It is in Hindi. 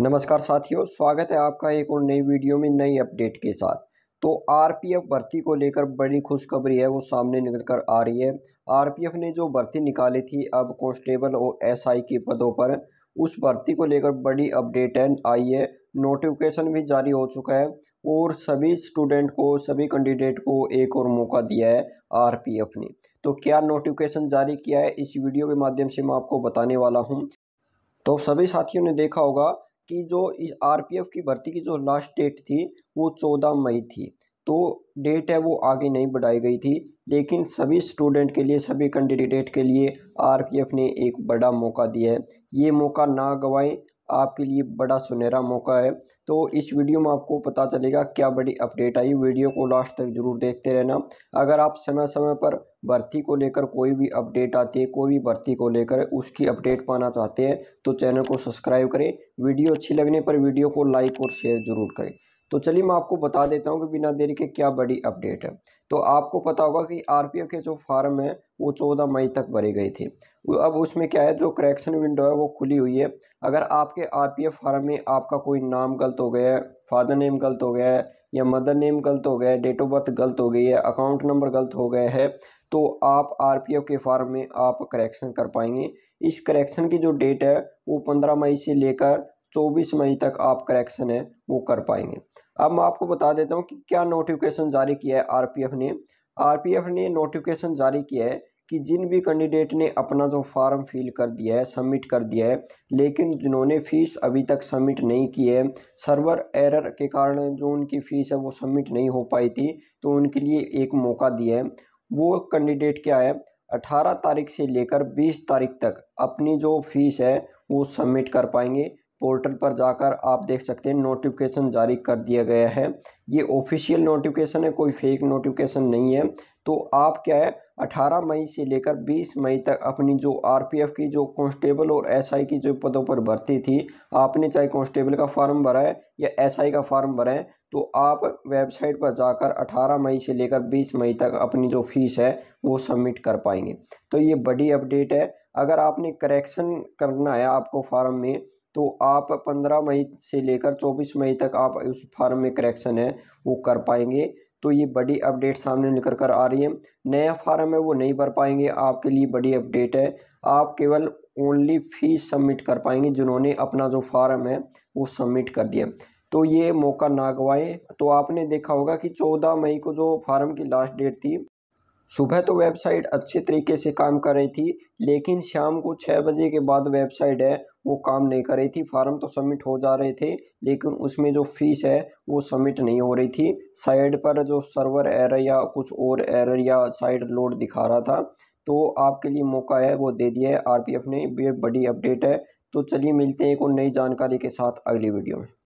नमस्कार साथियों स्वागत है आपका एक और नई वीडियो में नई अपडेट के साथ तो आरपीएफ भर्ती को लेकर बड़ी खुशखबरी है वो सामने निकल कर आ रही है आरपीएफ ने जो भर्ती निकाली थी अब कॉन्स्टेबल और एसआई के पदों पर उस भर्ती को लेकर बड़ी अपडेट है आई है नोटिफिकेशन भी जारी हो चुका है और सभी स्टूडेंट को सभी कैंडिडेट को एक और मौका दिया है आरपीएफ ने तो क्या नोटिफिकेशन जारी किया है इस वीडियो के माध्यम से मैं आपको बताने वाला हूँ तो सभी साथियों ने देखा होगा कि जो इस आर की भर्ती की जो लास्ट डेट थी वो चौदह मई थी तो डेट है वो आगे नहीं बढ़ाई गई थी लेकिन सभी स्टूडेंट के लिए सभी कैंडिडेट के लिए आर ने एक बड़ा मौका दिया है ये मौका ना गवाएं आपके लिए बड़ा सुनहरा मौका है तो इस वीडियो में आपको पता चलेगा क्या बड़ी अपडेट आई वीडियो को लास्ट तक जरूर देखते रहना अगर आप समय समय पर भर्ती को लेकर कोई भी अपडेट आती है कोई भी भर्ती को लेकर उसकी अपडेट पाना चाहते हैं तो चैनल को सब्सक्राइब करें वीडियो अच्छी लगने पर वीडियो को लाइक और शेयर ज़रूर करें तो चलिए मैं आपको बता देता हूँ कि बिना देरी के क्या बड़ी अपडेट है तो आपको पता होगा कि आरपीएफ के जो फार्म है वो चौदह मई तक भरे गए थे अब उसमें क्या है जो करेक्शन विंडो है वो खुली हुई है अगर आपके आरपीएफ फार्म में आपका कोई नाम गलत हो गया है फादर नेम गलत हो गया है या मदर नेम गलत हो गया है डेट ऑफ बर्थ गलत हो गई है अकाउंट नंबर गलत हो गया है तो आप आर के फार्म में आप करेक्शन कर पाएंगे इस करेक्शन की जो डेट है वो पंद्रह मई से लेकर 24 मई तक आप करेक्शन है वो कर पाएंगे अब मैं आपको बता देता हूँ कि क्या नोटिफिकेशन जारी किया है आरपीएफ ने आरपीएफ ने नोटिफिकेशन जारी किया है कि जिन भी कैंडिडेट ने अपना जो फॉर्म फिल कर दिया है सबमिट कर दिया है लेकिन जिन्होंने फ़ीस अभी तक सबमिट नहीं की है सर्वर एरर के कारण जो उनकी फ़ीस है वो सबमिट नहीं हो पाई थी तो उनके लिए एक मौका दिया है वो कैंडिडेट क्या है 18 तारीख से लेकर 20 तारीख तक अपनी जो फीस है वो सबमिट कर पाएंगे पोर्टल पर जाकर आप देख सकते हैं नोटिफिकेशन जारी कर दिया गया है ये ऑफिशियल नोटिफिकेशन है कोई फेक नोटिफिकेशन नहीं है तो आप क्या है 18 मई से लेकर 20 मई तक अपनी जो आरपीएफ की जो कांस्टेबल और एसआई की जो पदों पर भर्ती थी आपने चाहे कांस्टेबल का फॉर्म भरा है या एसआई का फॉर्म भरा है तो आप वेबसाइट पर जाकर 18 मई से लेकर 20 मई तक अपनी जो फीस है वो सबमिट कर पाएंगे तो ये बड़ी अपडेट है अगर आपने करेक्शन करना है आपको फार्म में तो आप 15 मई से लेकर 24 मई तक आप उस फार्म में करेक्शन है वो कर पाएंगे तो ये बड़ी अपडेट सामने निकल कर आ रही है नया फार्म है वो नहीं भर पाएंगे आपके लिए बड़ी अपडेट है आप केवल ओनली फीस सबमिट कर पाएंगे जिन्होंने अपना जो फार्म है वो सबमिट कर दिया तो ये मौका ना गवाएं तो आपने देखा होगा कि चौदह मई को जो फार्म की लास्ट डेट थी सुबह तो वेबसाइट अच्छे तरीके से काम कर रही थी लेकिन शाम को छः बजे के बाद वेबसाइट है वो काम नहीं कर रही थी फार्म तो सबमिट हो जा रहे थे लेकिन उसमें जो फीस है वो सबमिट नहीं हो रही थी साइड पर जो सर्वर एरर या कुछ और एरर या साइड लोड दिखा रहा था तो आपके लिए मौका है वो दे दिया है आर ने ये बड़ी अपडेट है तो चलिए मिलते हैं एक और नई जानकारी के साथ अगली वीडियो में